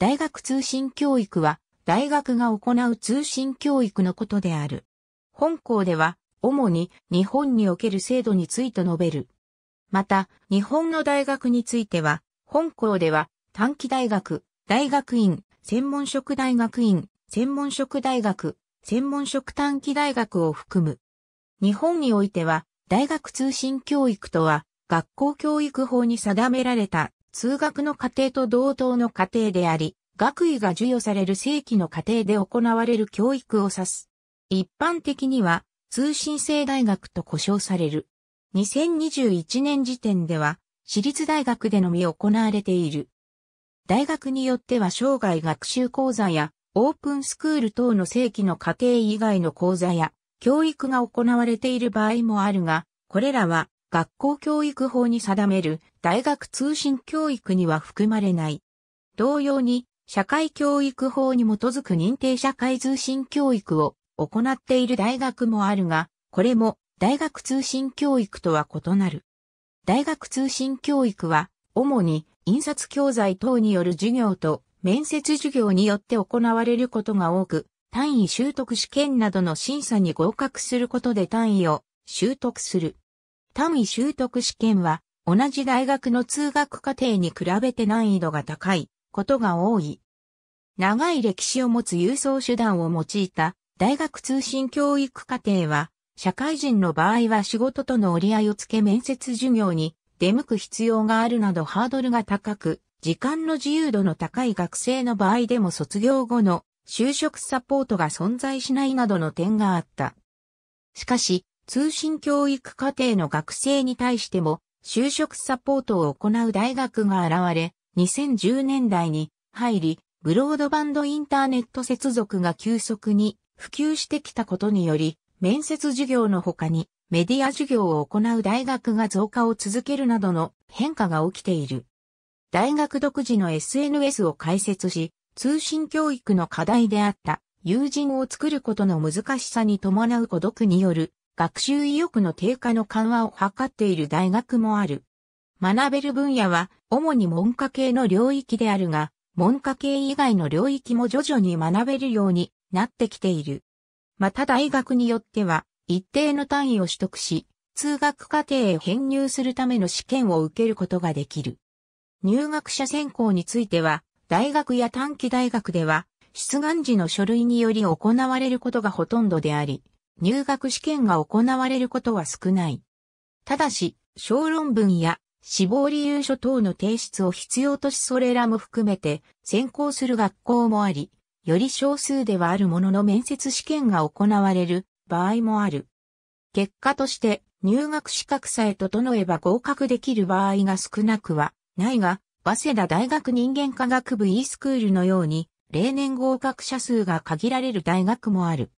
大学通信教育は、大学が行う通信教育のことである。本校では、主に日本における制度について述べる。また、日本の大学については、本校では、短期大学、大学院、専門職大学院、専門職大学、専門職短期大学を含む。日本においては、大学通信教育とは、学校教育法に定められた通学の過程と同等の過程であり、学位が授与される正規の過程で行われる教育を指す。一般的には、通信制大学と呼称される。2021年時点では、私立大学でのみ行われている。大学によっては生涯学習講座や、オープンスクール等の正規の過程以外の講座や、教育が行われている場合もあるが、これらは学校教育法に定める大学通信教育には含まれない。同様に、社会教育法に基づく認定社会通信教育を行っている大学もあるが、これも大学通信教育とは異なる。大学通信教育は、主に印刷教材等による授業と面接授業によって行われることが多く、単位習得試験などの審査に合格することで単位を習得する。単位習得試験は、同じ大学の通学課程に比べて難易度が高いことが多い。長い歴史を持つ郵送手段を用いた大学通信教育課程は、社会人の場合は仕事との折り合いをつけ面接授業に出向く必要があるなどハードルが高く、時間の自由度の高い学生の場合でも卒業後の就職サポートが存在しないなどの点があった。しかし、通信教育課程の学生に対しても就職サポートを行う大学が現れ、2010年代に入り、ブロードバンドインターネット接続が急速に普及してきたことにより、面接授業の他にメディア授業を行う大学が増加を続けるなどの変化が起きている。大学独自の SNS を開設し、通信教育の課題であった友人を作ることの難しさに伴う孤独による学習意欲の低下の緩和を図っている大学もある。学べる分野は主に文科系の領域であるが、文科系以外の領域も徐々に学べるようになってきている。また大学によっては、一定の単位を取得し、通学課程へ編入するための試験を受けることができる。入学者選考については、大学や短期大学では、出願時の書類により行われることがほとんどであり、入学試験が行われることは少ない。ただし、小論文や死亡理由書等の提出を必要としそれらも含めて先行する学校もあり、より少数ではあるものの面接試験が行われる場合もある。結果として入学資格さえ整えば合格できる場合が少なくはないが、早稲田大学人間科学部 e スクールのように例年合格者数が限られる大学もある。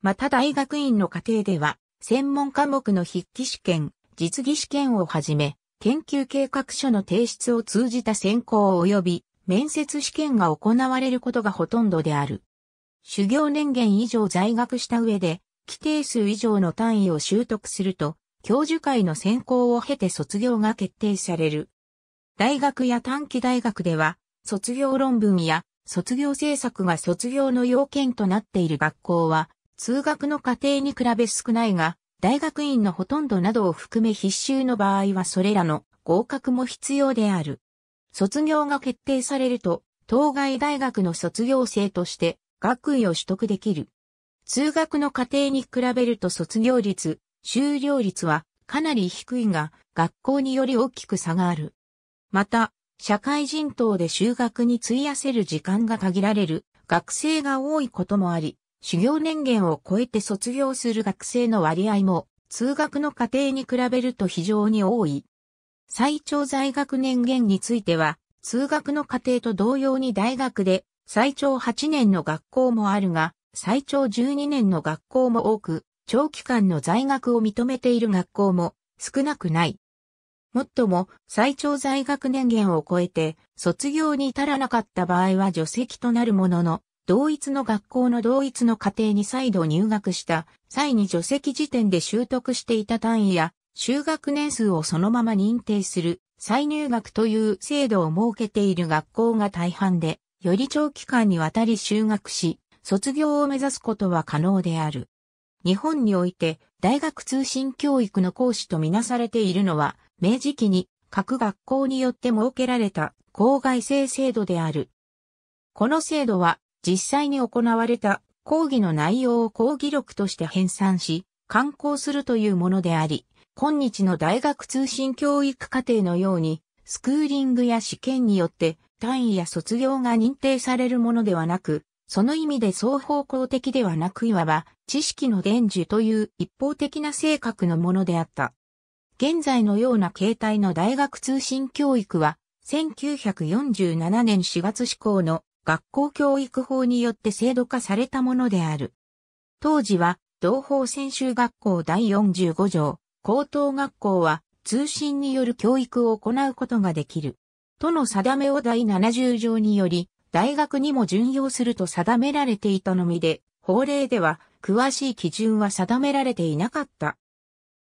また大学院の課程では、専門科目の筆記試験、実技試験をはじめ、研究計画書の提出を通じた選考及び面接試験が行われることがほとんどである。修行年限以上在学した上で、規定数以上の単位を習得すると、教授会の選考を経て卒業が決定される。大学や短期大学では、卒業論文や卒業政策が卒業の要件となっている学校は通学の過程に比べ少ないが、大学院のほとんどなどを含め必修の場合はそれらの合格も必要である。卒業が決定されると、当該大学の卒業生として学位を取得できる。通学の過程に比べると卒業率、修了率はかなり低いが、学校により大きく差がある。また、社会人等で修学に費やせる時間が限られる学生が多いこともあり、修行年限を超えて卒業する学生の割合も、通学の過程に比べると非常に多い。最長在学年限については、通学の過程と同様に大学で最長8年の学校もあるが、最長12年の学校も多く、長期間の在学を認めている学校も少なくない。もっとも、最長在学年限を超えて、卒業に至らなかった場合は除籍となるものの、同一の学校の同一の家庭に再度入学した際に除籍時点で習得していた単位や修学年数をそのまま認定する再入学という制度を設けている学校が大半で、より長期間にわたり修学し、卒業を目指すことは可能である。日本において大学通信教育の講師とみなされているのは、明治期に各学校によって設けられた校外生制度である。この制度は実際に行われた講義の内容を講義録として編纂し、刊行するというものであり、今日の大学通信教育課程のように、スクーリングや試験によって単位や卒業が認定されるものではなく、その意味で双方向的ではなくいわば知識の伝授という一方的な性格のものであった。現在のような形態の大学通信教育は1947年4月施行の学校教育法によって制度化されたものである。当時は、同法専修学校第45条、高等学校は通信による教育を行うことができる。との定めを第70条により、大学にも準用すると定められていたのみで、法令では詳しい基準は定められていなかった。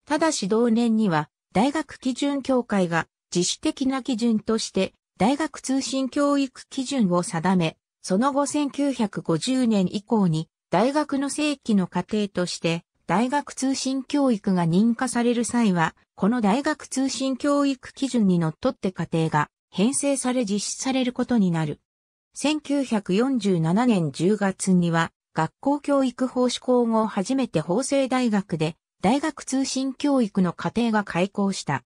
ただし同年には、大学基準協会が自主的な基準として大学通信教育基準を定め、その後1950年以降に大学の正規の過程として大学通信教育が認可される際は、この大学通信教育基準にのっとって過程が編成され実施されることになる。1947年10月には学校教育法施行後初めて法政大学で大学通信教育の過程が開校した。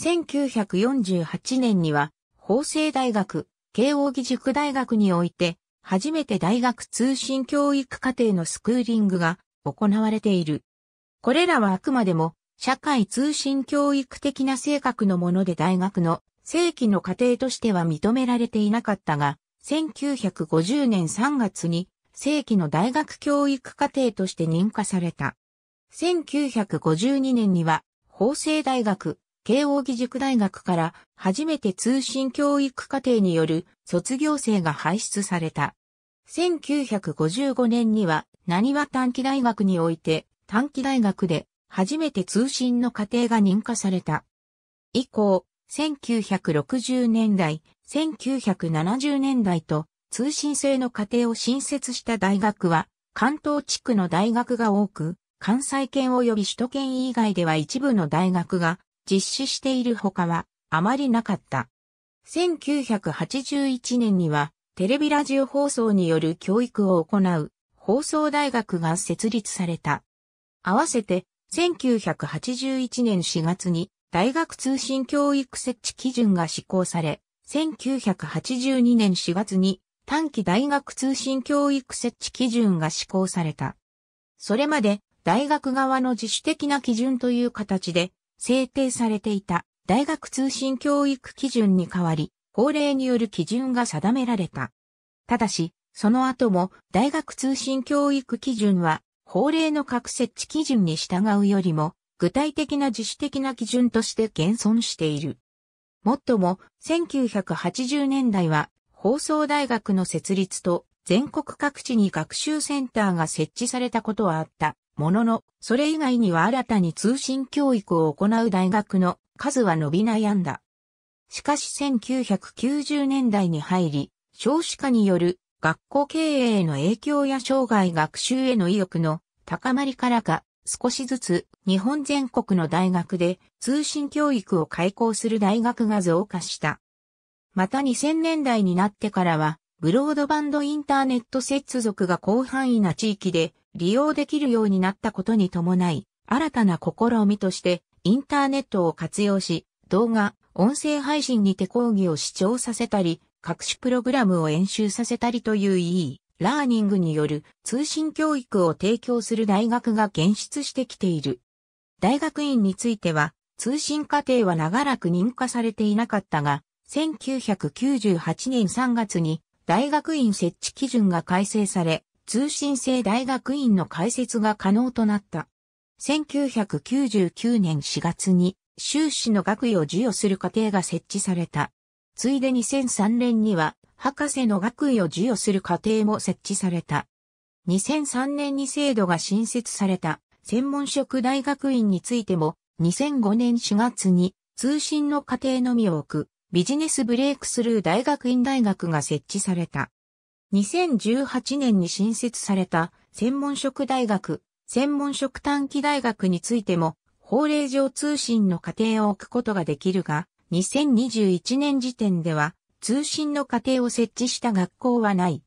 1948年には法政大学、慶応義塾大学において、初めて大学通信教育課程のスクーリングが行われている。これらはあくまでも、社会通信教育的な性格のもので大学の正規の課程としては認められていなかったが、1950年3月に正規の大学教育課程として認可された。1952年には、法政大学、慶應義塾大学から初めて通信教育課程による卒業生が輩出された。1955年には、何は短期大学において、短期大学で初めて通信の課程が認可された。以降、1960年代、1970年代と通信制の課程を新設した大学は、関東地区の大学が多く、関西圏及び首都圏以外では一部の大学が実施しているほかはあまりなかった。1981年にはテレビラジオ放送による教育を行う放送大学が設立された。合わせて1981年4月に大学通信教育設置基準が施行され、1982年4月に短期大学通信教育設置基準が施行された。それまで大学側の自主的な基準という形で制定されていた大学通信教育基準に代わり、法令による基準が定められた。ただし、その後も大学通信教育基準は法令の各設置基準に従うよりも具体的な自主的な基準として現存している。もっとも1980年代は放送大学の設立と全国各地に学習センターが設置されたことはあったものの、それ以外には新たに通信教育を行う大学の数は伸び悩んだ。しかし1990年代に入り、少子化による学校経営への影響や生涯学習への意欲の高まりからか、少しずつ日本全国の大学で通信教育を開講する大学が増加した。また2000年代になってからは、ブロードバンドインターネット接続が広範囲な地域で利用できるようになったことに伴い、新たな試みとしてインターネットを活用し、動画、音声配信にて講義を視聴させたり、各種プログラムを演習させたりという e ラーニングによる通信教育を提供する大学が現出してきている。大学院については、通信課程は長らく認可されていなかったが、1998年3月に大学院設置基準が改正され、通信制大学院の開設が可能となった。1999年4月に修士の学位を授与する過程が設置された。ついで2003年には博士の学位を授与する過程も設置された。2003年に制度が新設された専門職大学院についても2005年4月に通信の過程のみを置くビジネスブレイクスルー大学院大学が設置された。2018年に新設された専門職大学、専門職短期大学についても、法令上通信の過程を置くことができるが、2021年時点では通信の過程を設置した学校はない。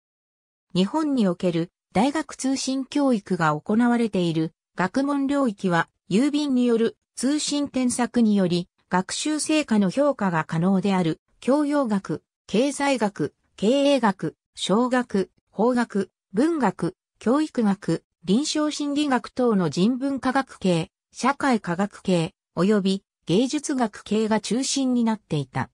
日本における大学通信教育が行われている学問領域は郵便による通信添削により学習成果の評価が可能である教養学、経済学、経営学、小学、法学、文学、教育学、臨床心理学等の人文科学系、社会科学系、及び芸術学系が中心になっていた。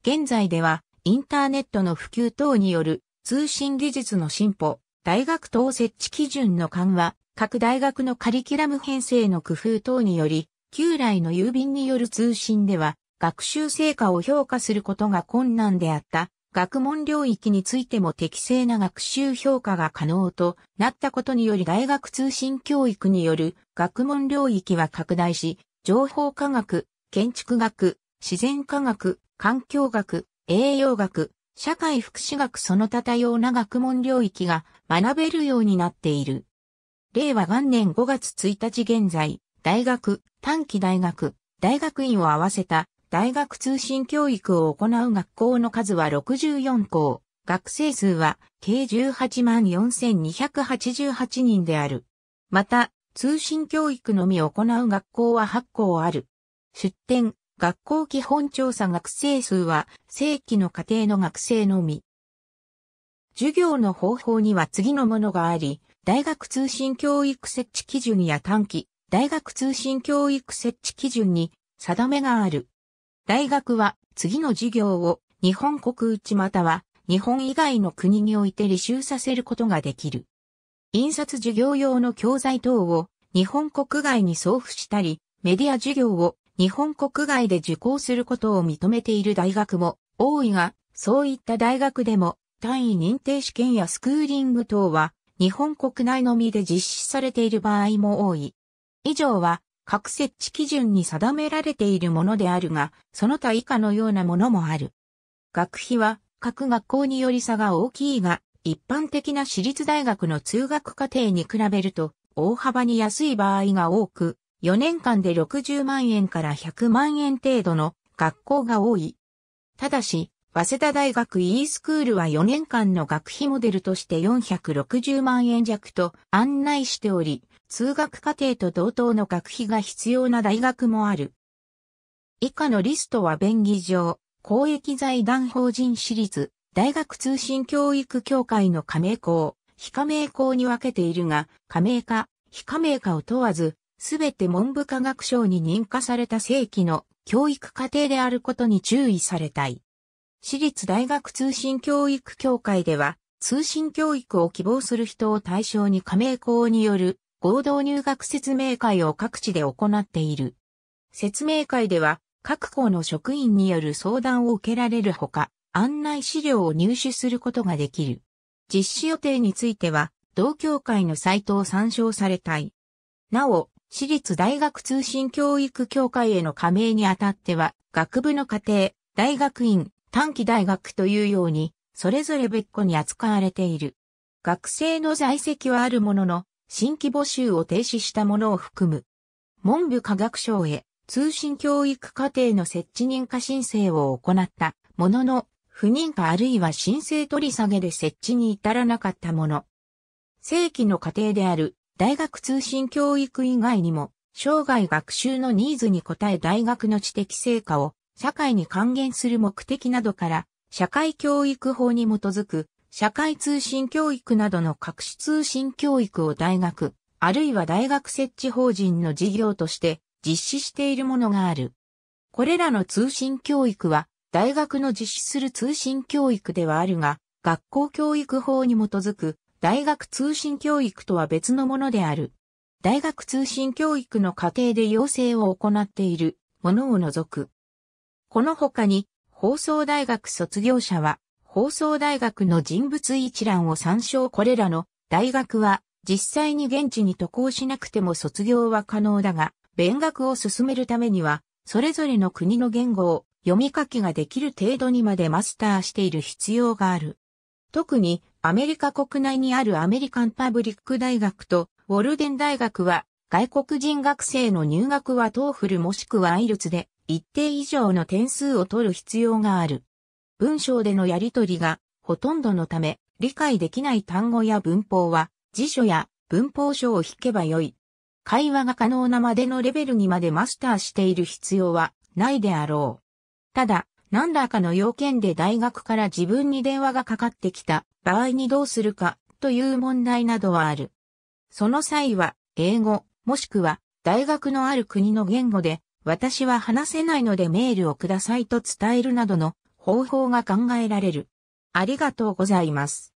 現在では、インターネットの普及等による通信技術の進歩、大学等設置基準の緩和、各大学のカリキュラム編成の工夫等により、旧来の郵便による通信では、学習成果を評価することが困難であった学問領域についても適正な学習評価が可能となったことにより大学通信教育による学問領域は拡大し、情報科学、建築学、自然科学、環境学、栄養学、社会福祉学その他多様な学問領域が学べるようになっている。令和元年5月1日現在、大学、短期大学、大学院を合わせた大学通信教育を行う学校の数は64校、学生数は計18万4288人である。また、通信教育のみ行う学校は8校ある。出展、学校基本調査学生数は正規の家庭の学生のみ。授業の方法には次のものがあり、大学通信教育設置基準や短期、大学通信教育設置基準に定めがある。大学は次の授業を日本国内または日本以外の国において履修させることができる。印刷授業用の教材等を日本国外に送付したり、メディア授業を日本国外で受講することを認めている大学も多いが、そういった大学でも単位認定試験やスクーリング等は日本国内のみで実施されている場合も多い。以上は各設置基準に定められているものであるが、その他以下のようなものもある。学費は各学校により差が大きいが、一般的な私立大学の通学課程に比べると大幅に安い場合が多く、4年間で60万円から100万円程度の学校が多い。ただし、早稲田大学 e スクールは4年間の学費モデルとして460万円弱と案内しており、通学課程と同等の学費が必要な大学もある。以下のリストは便宜上、公益財団法人私立、大学通信教育協会の加盟校、非加盟校に分けているが、加盟か、非加盟かを問わず、すべて文部科学省に認可された正規の教育課程であることに注意されたい。私立大学通信教育協会では、通信教育を希望する人を対象に加盟校による合同入学説明会を各地で行っている。説明会では、各校の職員による相談を受けられるほか、案内資料を入手することができる。実施予定については、同協会のサイトを参照されたい。なお、私立大学通信教育協会への加盟にあたっては、学部の課程、大学院、短期大学というように、それぞれ別個に扱われている。学生の在籍はあるものの、新規募集を停止したものを含む、文部科学省へ通信教育課程の設置認可申請を行ったものの、不認可あるいは申請取り下げで設置に至らなかったもの。正規の課程である大学通信教育以外にも、生涯学習のニーズに応え大学の知的成果を社会に還元する目的などから、社会教育法に基づく社会通信教育などの各種通信教育を大学、あるいは大学設置法人の事業として実施しているものがある。これらの通信教育は、大学の実施する通信教育ではあるが、学校教育法に基づく大学通信教育とは別のものである。大学通信教育の過程で要請を行っているものを除く。この他に放送大学卒業者は放送大学の人物一覧を参照これらの大学は実際に現地に渡航しなくても卒業は可能だが、勉学を進めるためには、それぞれの国の言語を読み書きができる程度にまでマスターしている必要がある。特にアメリカ国内にあるアメリカンパブリック大学とウォルデン大学は外国人学生の入学はトーフルもしくはアイルツで一定以上の点数を取る必要がある。文章でのやりとりがほとんどのため、理解できない単語や文法は辞書や文法書を引けばよい。会話が可能なまでのレベルにまでマスターしている必要はないであろう。ただ、何らかの要件で大学から自分に電話がかかってきた場合にどうするかという問題などはある。その際は、英語、もしくは大学のある国の言語で、私は話せないのでメールをくださいと伝えるなどの方法が考えられる。ありがとうございます。